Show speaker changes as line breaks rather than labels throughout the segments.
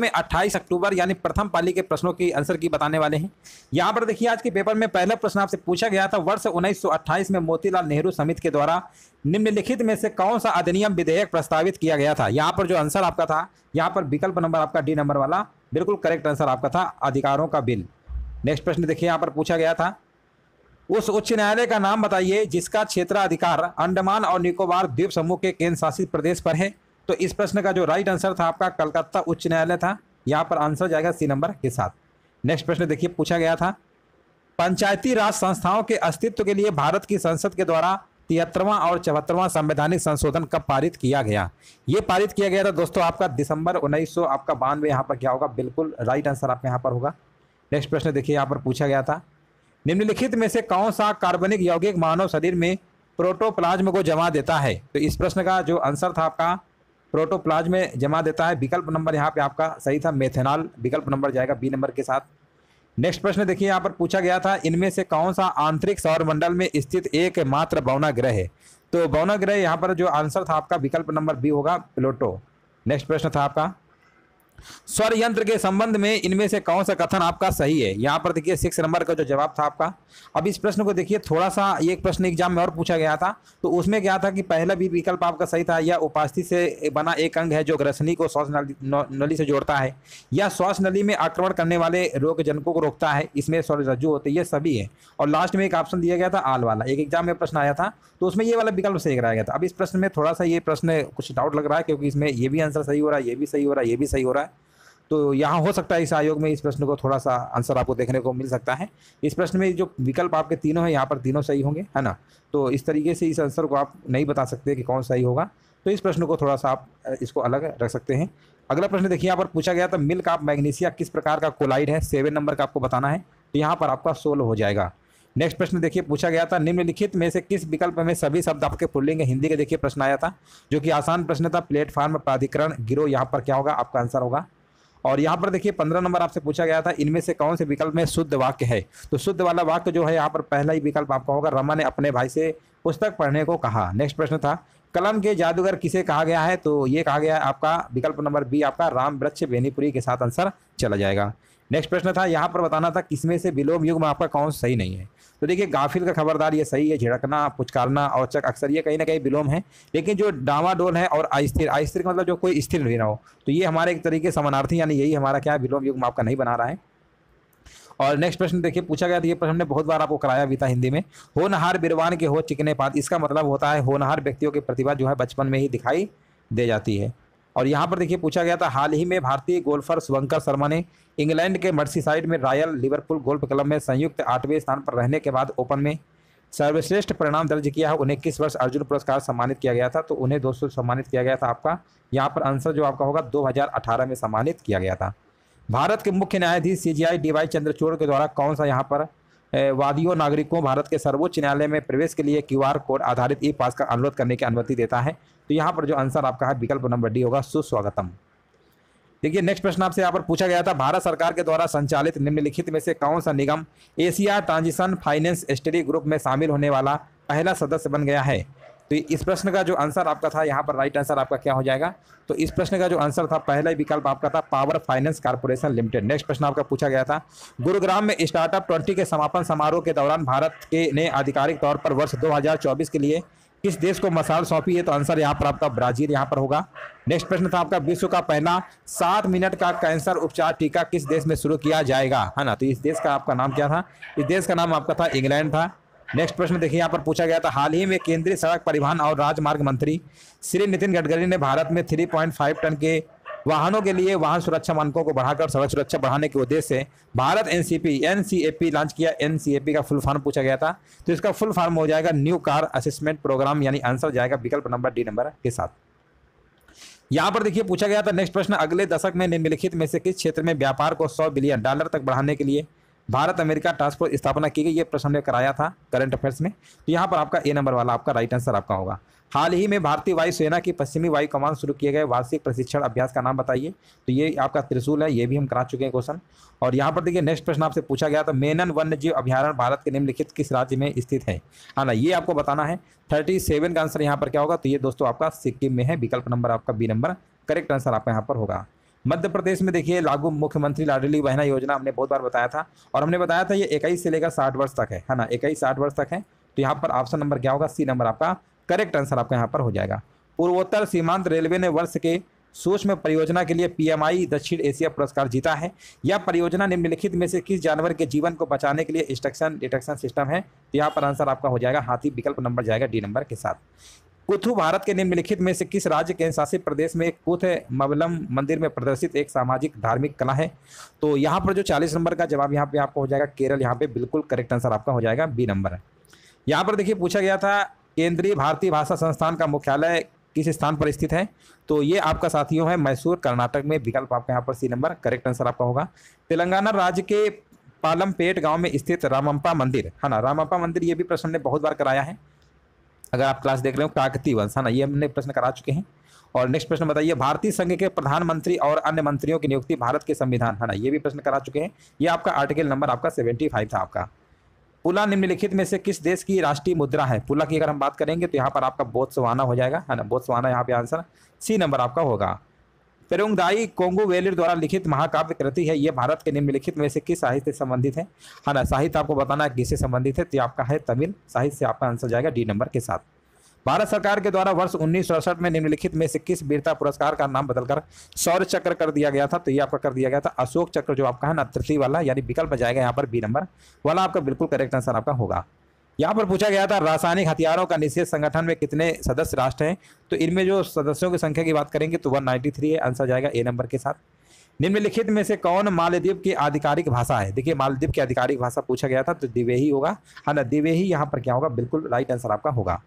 में 28 अक्टूबर यानी प्रथम पाली के प्रश्नों की आंसर की बताने वाले हैं यहाँ पर देखिए आज के पेपर में पहला प्रश्न आपसे पूछा गया था वर्ष 1928 में मोतीलाल नेहरू समिति के द्वारा निम्नलिखित में से कौन सा अधिनियम विधेयक प्रस्तावित किया गया था यहाँ पर जो आंसर आपका था यहाँ पर विकल्प नंबर आपका डी नंबर वाला बिल्कुल करेक्ट आंसर आपका था अधिकारों का बिल नेक्स्ट प्रश्न देखिए यहाँ पर पूछा गया था उस उच्च न्यायालय का नाम बताइए जिसका क्षेत्राधिकार अंडमान और निकोबार द्वीप समूह के केंद्र शासित प्रदेश पर है तो इस प्रश्न का जो राइट आंसर था आपका कलकत्ता उच्च न्यायालय था यहाँ पर आंसर जाएगा सी नंबर के साथ नेक्स्ट प्रश्न देखिए पूछा गया था पंचायती राज संस्थाओं के अस्तित्व के लिए भारत की संसद के द्वारा तिहत्तरवां और चौहत्तरवां संवैधानिक संशोधन कब पारित किया गया ये पारित किया गया था दोस्तों आपका दिसंबर उन्नीस सौ आपका बानवे यहाँ पर क्या होगा बिल्कुल राइट आंसर आपके यहाँ पर होगा नेक्स्ट प्रश्न देखिए यहाँ पर पूछा गया था निम्नलिखित में से कौन सा कार्बनिक यौगिक मानव शरीर में प्रोटोप्लाज्म को जमा देता है तो इस प्रश्न का जो आंसर था आपका प्रोटोप्लाज में जमा देता है विकल्प नंबर यहाँ पे आपका सही था मेथेनॉल विकल्प नंबर जाएगा बी नंबर के साथ नेक्स्ट प्रश्न देखिए यहाँ पर पूछा गया था इनमें से कौन सा आंतरिक सौर मंडल में स्थित एकमात्र बौना ग्रह है तो बौना ग्रह यहाँ पर जो आंसर था आपका विकल्प नंबर बी होगा प्लोटो नेक्स्ट प्रश्न था आपका स्वर यंत्र के संबंध में इनमें से कौन सा कथन आपका सही है यहाँ पर देखिए सिक्स नंबर का जो जवाब था आपका अब इस प्रश्न को देखिए थोड़ा सा एक प्रश्न एग्जाम में और पूछा गया था तो उसमें क्या था कि पहला भी विकल्प आपका सही था यह उपास्थि से बना एक अंग है जो ग्रसनी को श्वास नली से जोड़ता है या श्वास नली में आक्रमण करने वाले रोग जनकों को रोकता है इसमें स्वर रज्जु होते ये सभी है और लास्ट में एक ऑप्शन दिया गया था आल वाला एक एग्जाम में प्रश्न आया था तो उसमें ये वाला विकल्प सही कराया गया था अब इस प्रश्न में थोड़ा सा ये प्रश्न कुछ डाउट लग रहा है क्योंकि इसमें यह भी आंसर सही हो रहा है ये भी सही हो रहा है ये भी सही हो रहा है तो यहाँ हो सकता है इस आयोग में इस प्रश्न को थोड़ा सा आंसर आपको देखने को मिल सकता है इस प्रश्न में जो विकल्प आपके तीनों हैं यहाँ पर तीनों सही होंगे है ना तो इस तरीके से इस आंसर को आप नहीं बता सकते कि कौन सही होगा तो इस प्रश्न को थोड़ा सा आप इसको अलग रख सकते हैं अगला प्रश्न देखिए यहाँ पर पूछा गया था मिल्क आप मैग्नीशिया किस प्रकार का कोलाइड है सेवन नंबर का आपको बताना है तो यहाँ पर आपका सोल्व हो जाएगा नेक्स्ट प्रश्न देखिए पूछा गया था निम्नलिखित में से किस विकल्प में सभी शब्द आपके पुलिंग हिंदी के देखिए प्रश्न आया था जो कि आसान प्रश्न था प्लेटफार्म प्राधिकरण गिरो यहाँ पर क्या होगा आपका आंसर होगा और यहाँ पर देखिए पंद्रह नंबर आपसे पूछा गया था इनमें से कौन से विकल्प में शुद्ध वाक्य है तो शुद्ध वाला वाक्य जो है यहाँ पर पहला ही विकल्प आपका होगा रमा ने अपने भाई से पुस्तक पढ़ने को कहा नेक्स्ट प्रश्न था कलम के जादूगर किसे कहा गया है तो ये कहा गया है आपका विकल्प नंबर बी आपका राम वृक्ष बेनीपुरी के साथ आंसर चला जाएगा नेक्स्ट प्रश्न था यहाँ पर बताना था किसमें से विलोम युग में आपका कौन सही नहीं है तो देखिए गाफिल का खबरदार ये सही है झिड़कना पुचकारना और चक अक्सर ये कहीं ना कहीं विलोम है लेकिन जो डावाडोल है और अस्थिर अस्थिर का मतलब जो कोई स्थिर नहीं रहा हो तो ये हमारे एक तरीके समानार्थी यानी यही हमारा क्या है विलोम युग में आपका नहीं बना रहा है और नेक्स्ट प्रश्न देखिए पूछा गया ये प्रश्न हमने बहुत बार आपको कराया भी था हिंदी में होनहार बिरवान के हो चिकने पात इसका मतलब होता है होनहार व्यक्तियों की प्रतिभा जो है बचपन में ही दिखाई दे जाती है और यहाँ पर देखिए पूछा गया था हाल ही में भारतीय गोल्फर शुभंकर शर्मा ने इंग्लैंड के मर्सीसाइड में रॉयल लिवरपूल गोल्फ क्लब में संयुक्त आठवें स्थान पर रहने के बाद ओपन में सर्वश्रेष्ठ परिणाम दर्ज किया है उन्हें किस वर्ष अर्जुन पुरस्कार सम्मानित किया गया था तो उन्हें दोस्तों सम्मानित किया गया था आपका यहाँ पर आंसर जो आपका होगा 2018 में सम्मानित किया गया था भारत के मुख्य न्यायाधीश C J I D Y Chandrachud के द्वारा कौन सा यहाँ पर वादियों नागरिकों भारत के सर्वोच्च न्यायालय में प्रवेश के लिए क्यूआर कोड आधारित ई पास का अनुरोध करने की अनुमति देता है तो यहाँ पर जो आंसर आपका है विकल्प नंबर डी होगा सुस्वागतम देखिए नेक्स्ट प्रश्न आपसे यहाँ पर पूछा गया था भारत सरकार के द्वारा संचालित निम्नलिखित में से कौन सा निगम Asia transition finance study group में शामिल होने वाला पहला सदस्य बन गया है तो इस प्रश्न का जो आंसर आपका था यहाँ पर राइट आंसर आपका क्या हो जाएगा तो इस प्रश्न का जो आंसर था पहला विकल्प आपका था power finance corporation limited next प्रश्न आपका पूछा गया था गुरुग्राम में स्टार्टअप ट्वेंटी के समापन समारोह के दौरान भारत के ने आधिकारिक तौर पर वर्ष दो के लिए किस देश को मसाल सौंपी है तो आंसर यहाँ पर आपका ब्राजील यहाँ पर होगा नेक्स्ट प्रश्न था आपका विश्व का पहला सात मिनट का कैंसर उपचार टीका किस देश में शुरू किया जाएगा है ना तो इस देश का आपका नाम क्या था इस देश का नाम आपका था इंग्लैंड था नेक्स्ट प्रश्न देखिए यहाँ पर पूछा गया था हाल ही में केंद्रीय सड़क परिवहन और राजमार्ग मंत्री श्री नितिन गडकरी ने भारत में 3.5 टन के वाहनों के लिए वाहन सुरक्षा मानकों को बढ़ाकर सड़क सुरक्षा बढ़ाने के उद्देश्य से भारत एनसीपी एनसीएपी लॉन्च किया एनसीएपी का फुल फॉर्म पूछा गया था तो इसका फुल फॉर्म हो जाएगा न्यू कार असिस्मेंट प्रोग्राम यानी आंसर जाएगा विकल्प नंबर डी नंबर के साथ यहाँ पर देखिए पूछा गया था नेक्स्ट प्रश्न अगले दशक में निम्नलिखित में से किस क्षेत्र में व्यापार को सौ बिलियन डॉलर तक बढ़ाने के लिए भारत अमेरिका टास्क फोर्स स्थापना की गई ये प्रश्न हमने कराया था करंट अफेयर्स में तो यहाँ पर आपका ए नंबर वाला आपका राइट आंसर आपका होगा हाल ही में भारतीय वायुसेना की पश्चिमी वायु कमान शुरू किए गए वार्षिक प्रशिक्षण अभ्यास का नाम बताइए तो ये आपका त्रिशूल है ये भी हम करा चुके हैं क्वेश्चन और यहाँ पर देखिए नेक्स्ट प्रश्न आपसे पूछा गया था मेनन वन्य जीव अभ्यारण भारत के निम्नलिखित किस राज्य में स्थित है हाँ ना ये आपको बताना है थर्टी सेवन का आंसर यहाँ पर क्या होगा तो ये दोस्तों आपका सिक्किम में है विकल्प नंबर आपका बी नंबर करेक्ट आंसर आपका यहाँ पर होगा मध्य प्रदेश में देखिए लागू मुख्यमंत्री लाडली बहना योजना हमने बहुत बार बताया था और हमने बताया था ये इक्कीस से लेकर साठ वर्ष तक है है ना इक्कीस साठ वर्ष तक है तो यहाँ पर ऑप्शन नंबर क्या होगा सी नंबर आपका करेक्ट आंसर आपका यहाँ पर हो जाएगा पूर्वोत्तर सीमांत रेलवे ने वर्ष के सूक्ष्म परियोजना के लिए पीएमआई दक्षिण एशिया पुरस्कार जीता है यह परियोजना निम्नलिखित में से किस जानवर के जीवन को बचाने के लिए इंस्ट्रक्शन डिटेक्शन सिस्टम है तो यहाँ पर आंसर आपका हो जाएगा हाथी विकल्प नंबर जाएगा डी नंबर के साथ कुथु भारत के निम्नलिखित में से किस राज्य के शासित प्रदेश में एक कुथ मबलम मंदिर में प्रदर्शित एक सामाजिक धार्मिक कला है तो यहाँ पर जो चालीस नंबर का जवाब यहाँ पे आपको हो जाएगा केरल यहाँ पे बिल्कुल करेक्ट आंसर आपका हो जाएगा बी नंबर है यहाँ पर देखिए पूछा गया था केंद्रीय भारतीय भाषा संस्थान का मुख्यालय किस स्थान पर स्थित है तो ये आपका साथियों है मैसूर कर्नाटक में विकल्प आपका यहाँ पर सी नंबर करेक्ट आंसर आपका होगा तेलंगाना राज्य के पालमपेट गांव में स्थित रामम्पा मंदिर है हाँ ना रामम्पा मंदिर ये भी प्रश्न ने बहुत बार कराया है अगर आप क्लास देख रहे हो प्राकृतिक वंश है ना ये हमने प्रश्न करा चुके हैं और नेक्स्ट प्रश्न बताइए भारतीय संघ के प्रधानमंत्री और अन्य मंत्रियों की नियुक्ति भारत के संविधान है ना ये भी प्रश्न करा चुके हैं ये आपका आर्टिकल नंबर आपका सेवेंटी फाइव था आपका पुला निम्नलिखित में से किस देश की राष्ट्रीय मुद्रा है पुला की अगर हम बात करेंगे तो यहाँ पर आपका बोत्सवाना हो जाएगा है ना बोत्सवाना यहाँ पे आंसर सी नंबर आपका होगा पेरोंगदाई कोंगो वेलिर द्वारा लिखित महाकाव्य कृति है ये भारत के निम्नलिखित में से किस साहित्य से संबंधित है हाँ ना साहित्य आपको बताना है किससे संबंधित है तो आपका है तमिल साहित्य से आपका आंसर जाएगा डी नंबर के साथ भारत सरकार के द्वारा वर्ष उन्नीस में निम्नलिखित में से किस वीरता पुरस्कार का नाम बदलकर सौर चक्र कर दिया गया था तो ये आपका कर दिया गया था अशोक चक्र जो आपका है ना तृतीय वाला यानी विकल्प जाएगा यहाँ पर बी नंबर वाला आपका बिल्कुल करेक्ट आंसर आपका होगा यहाँ पर पूछा गया था रासायनिक हथियारों का निषेध संगठन में कितने सदस्य राष्ट्र हैं तो इनमें जो सदस्यों की संख्या की बात करेंगे तो वन थ्री है आंसर जाएगा ए नंबर के साथ निम्नलिखित में से कौन मालदीव की आधिकारिक भाषा है देखिए मालदीव की आधिकारिक भाषा पूछा गया था तो दिवेही होगा है हाँ ना दिवेही यहाँ पर क्या होगा बिल्कुल राइट आंसर आपका होगा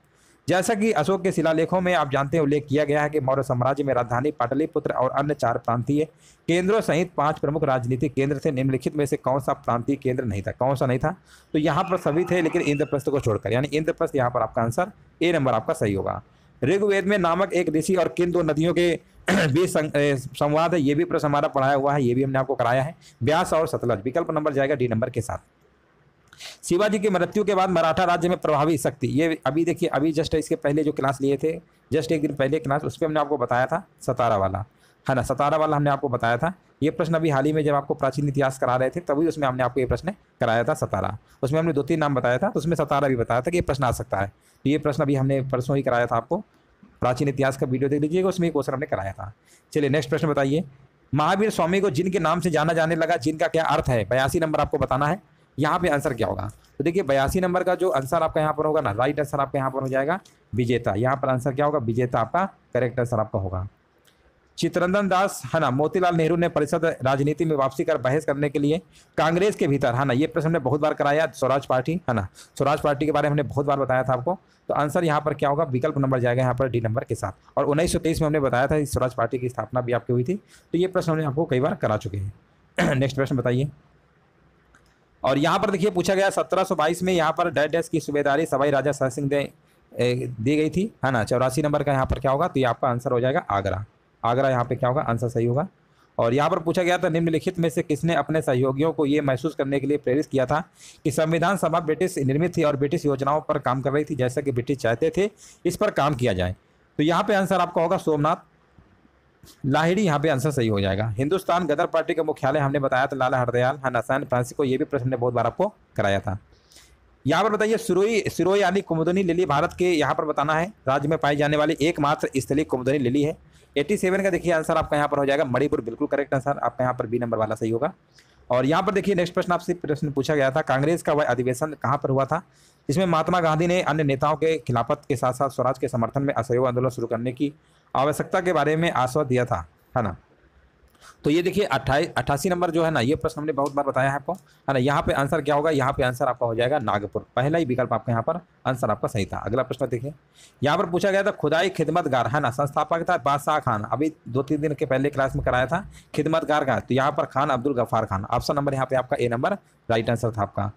जैसा कि अशोक के शिलालेखों में आप जानते हैं उल्लेख किया गया है कि मौर्य साम्राज्य में राजधानी पाटलिपुत्र और अन्य चार प्रांतीय केंद्रों सहित पांच प्रमुख राजनीतिक केंद्र थे निम्नलिखित में से कौन सा प्रांतीय केंद्र नहीं था कौन सा नहीं था तो यहाँ पर सभी थे लेकिन इंद्रप्रस्थ को छोड़कर यानी इंद्रप्रस्थ यहाँ पर आपका आंसर ए नंबर आपका सही होगा ऋग्वेद में नामक एक ऋषि और किन दो नदियों के बीच संवाद है ये भी प्रश्न हमारा पढ़ाया हुआ है ये भी हमने आपको कराया है ब्यास और सतलज विकल्प नंबर जाएगा डी नंबर के साथ शिवाजी की मृत्यु के बाद मराठा राज्य में प्रभावी शक्ति ये अभी देखिए अभी जस्ट इसके पहले जो क्लास लिए थे जस्ट एक दिन पहले क्लास उस पर हमने आपको बताया था सतारा वाला है ना सतारा वाला हमने आपको बताया था ये प्रश्न अभी हाल ही में जब आपको प्राचीन इतिहास करा रहे थे तभी उसमें हमने आपको ये प्रश्न कराया था सतारा उसमें हमने दो तीन नाम बताया था तो उसमें सतारा भी बताया था कि ये प्रश्न आ सकता है तो ये प्रश्न अभी हमने परसों ही कराया था आपको प्राचीन इतिहास का वीडियो देख लीजिएगा उसमें एक क्वेश्चन हमने कराया था चलिए नेक्स्ट प्रश्न बताइए महावीर स्वामी को जिनके नाम से जाना जाने लगा जिनका क्या अर्थ है बयासी नंबर आपको बताना है यहाँ पे आंसर क्या होगा तो देखिए बयासी नंबर का जो आंसर आपका यहाँ पर होगा ना राइट आंसर आपका यहाँ पर हो जाएगा विजेता यहाँ पर आंसर क्या होगा विजेता आपका करेक्ट आंसर आपका होगा चित्रंदन दास है ना मोतीलाल नेहरू ने परिषद राजनीति में वापसी कर बहस करने के लिए कांग्रेस के भीतर है ना ये प्रश्न हमने बहुत बार कराया स्वराज पार्टी है ना स्वराज पार्टी के बारे में हमने बहुत बार बताया था आपको तो आंसर यहाँ पर क्या होगा विकल्प नंबर जाएगा यहाँ पर डी नंबर के साथ और उन्नीस में हमने बताया था स्वराज पार्टी की स्थापना भी आपकी हुई थी तो ये प्रश्न हमने आपको कई बार करा चुके हैं नेक्स्ट प्रश्न बताइए और यहाँ पर देखिए पूछा गया 1722 में यहाँ पर डेड डेस्क की सुबेदारी सवाई राजा सर सिंह दी गई थी है हाँ ना चौरासी नंबर का यहाँ पर क्या होगा तो ये आपका आंसर हो जाएगा आगरा आगरा यहाँ पे क्या होगा आंसर सही होगा और यहाँ पर पूछा गया था निम्नलिखित में से किसने अपने सहयोगियों को ये महसूस करने के लिए प्रेरित किया था कि संविधान सभा ब्रिटिश निर्मित थी और ब्रिटिश योजनाओं पर काम कर रही थी जैसा कि ब्रिटिश चाहते थे इस पर काम किया जाए तो यहाँ पे आंसर आपका होगा सोमनाथ लाहिड़ी यहाँ पे आंसर सही हो जाएगा हिंदुस्तान गदर पार्टी का मुख्यालय हमने बताया था लाला हरदयाल हन फ्रांसी को ये भी प्रश्न ने बहुत बार आपको कराया था यहाँ पर बताइए सिरोई सिरोई यानी कुमुदनी लिली भारत के यहाँ पर बताना है राज्य में पाई जाने वाली एकमात्र स्थलीय कुमुदनी लिली है एट्टी सेवन का देखिए आंसर आपका यहाँ पर हो जाएगा मणिपुर बिल्कुल करेक्ट आंसर आपका यहाँ पर बी नंबर वाला सही होगा और यहाँ पर देखिए नेक्स्ट प्रश्न आपसे प्रश्न पूछा गया था कांग्रेस का वह अधिवेशन कहाँ पर हुआ था जिसमें महात्मा गांधी ने अन्य नेताओं के खिलाफत के साथ साथ स्वराज के समर्थन में असहयोग आंदोलन शुरू करने की आवश्यकता के बारे में आश्वास दिया था है ना तो ये देखिए अट्ठाईस अट्ठासी नंबर जो है ना ये प्रश्न हमने बहुत बार बताया है आपको है ना यहाँ पे आंसर क्या होगा यहाँ पे आंसर आपका हो जाएगा नागपुर पहला ही विकल्प आपका यहाँ पर आंसर आपका सही था अगला प्रश्न देखिए यहाँ पर पूछा गया था खुदाई खिदमतगार है ना संस्थापक था बादशाह खान अभी दो तीन दिन के पहले क्लास में कराया था खिदमतगार का तो यहाँ पर खान अब्दुल गफार खान ऑप्शन नंबर यहाँ पे आपका ए नंबर राइट आंसर था आपका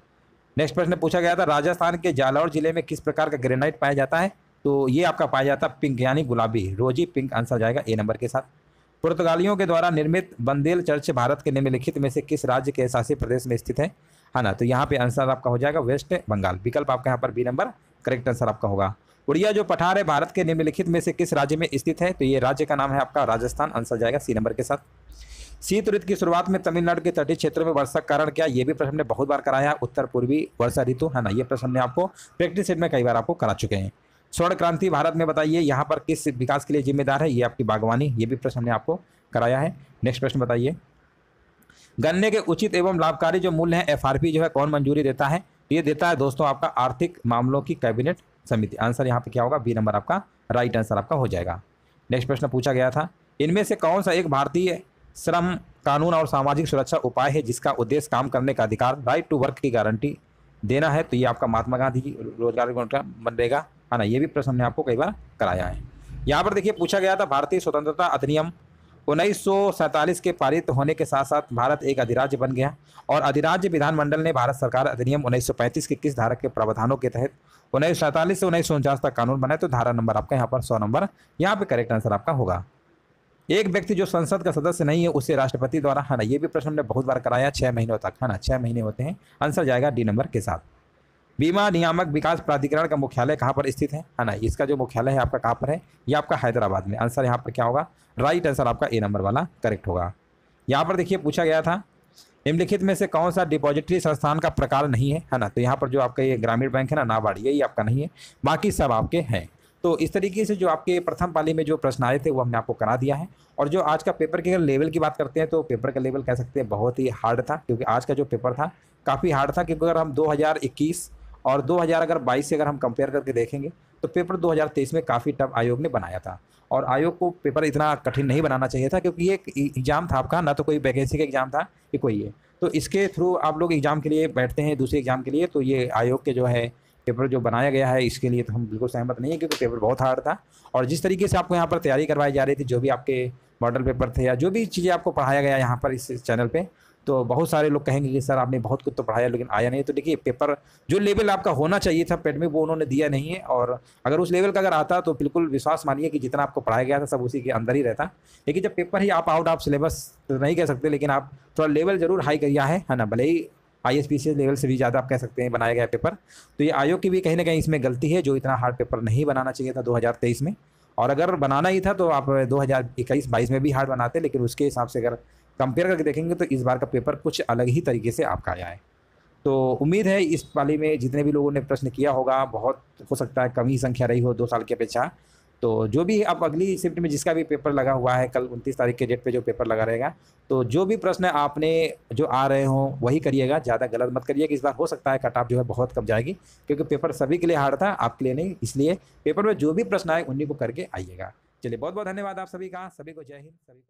नेक्स्ट प्रश्न पूछा गया था राजस्थान के जालौर जिले में किस प्रकार का ग्रेनाइट पाया जाता है तो ये आपका पाया जाता पिंक यानी गुलाबी रोजी पिंक आंसर जाएगा ए नंबर के साथ पुर्तगालियों के द्वारा निर्मित बंदेल चर्च भारत के निम्नलिखित में से किस राज्य के शासित प्रदेश में स्थित है है हाँ ना तो यहाँ पे आंसर आपका हो जाएगा वेस्ट बंगाल विकल्प आपका यहाँ पर बी नंबर करेक्ट आंसर आपका होगा उड़िया जो पठार है भारत के निम्नलिखित में से किस राज्य में स्थित है तो ये राज्य का नाम है आपका राजस्थान आंसर जाएगा सी नंबर के साथ शीत ऋतु की शुरुआत में तमिलनाडु के तटीय क्षेत्र में वर्षा का कारण क्या ये भी प्रश्न ने बहुत बार कराया उत्तर पूर्वी वर्षा ऋतु है हाँ ना ये प्रश्न ने आपको प्रैक्टिस सेट में कई बार आपको करा चुके हैं स्वर्ण क्रांति भारत में बताइए यहाँ पर किस विकास के लिए जिम्मेदार है ये आपकी बागवानी ये भी प्रश्न हमने आपको कराया है नेक्स्ट प्रश्न बताइए गन्ने के उचित एवं लाभकारी जो मूल्य है एफआरपी जो है कौन मंजूरी देता है ये देता है दोस्तों आपका आर्थिक मामलों की कैबिनेट समिति आंसर यहाँ पे क्या होगा बी नंबर आपका राइट आंसर आपका हो जाएगा नेक्स्ट प्रश्न पूछा गया था इनमें से कौन सा एक भारतीय श्रम कानून और सामाजिक सुरक्षा उपाय है जिसका उद्देश्य काम करने का अधिकार राइट टू वर्क की गारंटी देना है तो ये आपका महात्मा गांधी रोजगार बन रहेगा है हाँ ना ये भी प्रश्न हमने आपको कई बार कराया है यहाँ पर देखिए पूछा गया था भारतीय स्वतंत्रता अधिनियम उन्नीस के पारित होने के साथ साथ भारत एक अधिराज्य बन गया और अधिराज्य विधानमंडल ने भारत सरकार अधिनियम 1935 के किस धारा के प्रावधानों के तहत उन्नीस से उन्नीस तक कानून बनाए तो धारा नंबर आपका यहाँ पर सौ नंबर यहाँ पे करेक्ट आंसर आपका होगा एक व्यक्ति जो संसद का सदस्य नहीं है उसे राष्ट्रपति द्वारा है हाँ ना ये भी प्रश्न हमने बहुत बार कराया छः महीनों तक है हाँ ना छः महीने होते हैं आंसर जाएगा डी नंबर के साथ बीमा नियामक विकास प्राधिकरण का मुख्यालय कहाँ पर स्थित है हाँ, ना इसका जो मुख्यालय है आपका कहाँ पर है ये आपका हैदराबाद में आंसर यहाँ पर क्या होगा राइट आंसर आपका ए नंबर वाला करेक्ट होगा यहाँ पर देखिए पूछा गया था निम्नलिखित में से कौन सा डिपॉजिटरी संस्थान का प्रकार नहीं है है हाँ ना तो यहाँ पर जो आपका ये ग्रामीण बैंक है ना नाबार्ड यही आपका नहीं है बाकी सब आपके हैं तो इस तरीके से जो आपके प्रथम पाली में जो प्रश्न आए थे वो हमने आपको करा दिया है और जो आज का पेपर के अगर लेवल की बात करते हैं तो पेपर का लेवल कह सकते हैं बहुत ही हार्ड था क्योंकि आज का जो पेपर था काफ़ी हार्ड था क्योंकि अगर हम 2021 और दो अगर बाईस से अगर हम कंपेयर करके देखेंगे तो पेपर 2023 में काफ़ी टफ आयोग ने बनाया था और आयोग को पेपर इतना कठिन नहीं बनाना चाहिए था क्योंकि ये एग्ज़ाम e- था आपका ना तो कोई वैकेंसी का एग्ज़ाम था कि कोई ये तो इसके थ्रू आप लोग एग्ज़ाम के लिए बैठते हैं दूसरे एग्ज़ाम के लिए तो ये आयोग के जो है पेपर जो बनाया गया है इसके लिए तो हम बिल्कुल सहमत नहीं है क्योंकि पेपर बहुत हार्ड था और जिस तरीके से आपको यहाँ पर तैयारी करवाई जा रही थी जो भी आपके मॉडल पेपर थे या जो भी चीज़ें आपको पढ़ाया गया यहाँ पर इस चैनल पर तो बहुत सारे लोग कहेंगे कि सर आपने बहुत कुछ तो पढ़ाया लेकिन आया नहीं तो देखिए पेपर जो लेवल आपका होना चाहिए था पेट में वो उन्होंने दिया नहीं है और अगर उस लेवल का अगर आता तो बिल्कुल विश्वास मानिए कि जितना आपको पढ़ाया गया था सब उसी के अंदर ही रहता लेकिन जब पेपर ही आप आउट ऑफ सिलेबस तो नहीं कह सकते लेकिन आप थोड़ा लेवल ज़रूर हाई किया है है ना भले ही I S P C level से भी ज़्यादा आप कह सकते हैं बनाया गया पेपर तो ये आयोग की भी कहीं ना कहीं इसमें गलती है जो इतना हार्ड पेपर नहीं बनाना चाहिए था 2023 में और अगर बनाना ही था तो आप 2021-22 में भी हार्ड बनाते लेकिन उसके हिसाब से अगर कंपेयर करके देखेंगे तो इस बार का पेपर कुछ अलग ही तरीके से आपका आया है तो उम्मीद है इस पाली में जितने भी लोगों ने प्रश्न किया होगा बहुत हो सकता है कम ही संख्या रही हो दो साल की अपेक्षा तो जो भी आप अगली शिफ्ट में जिसका भी पेपर लगा हुआ है कल उनतीस तारीख के डेट पे जो पेपर लगा रहेगा तो जो भी प्रश्न आपने जो आ रहे हो वही करिएगा ज़्यादा गलत मत करिएगा इस बार हो सकता है कटाप जो है बहुत कम जाएगी क्योंकि पेपर सभी के लिए हार्ड था आपके लिए नहीं इसलिए पेपर में जो भी प्रश्न आए उन्हीं को करके आइएगा चलिए बहुत बहुत धन्यवाद आप सभी का सभी को जय हिंद सभी को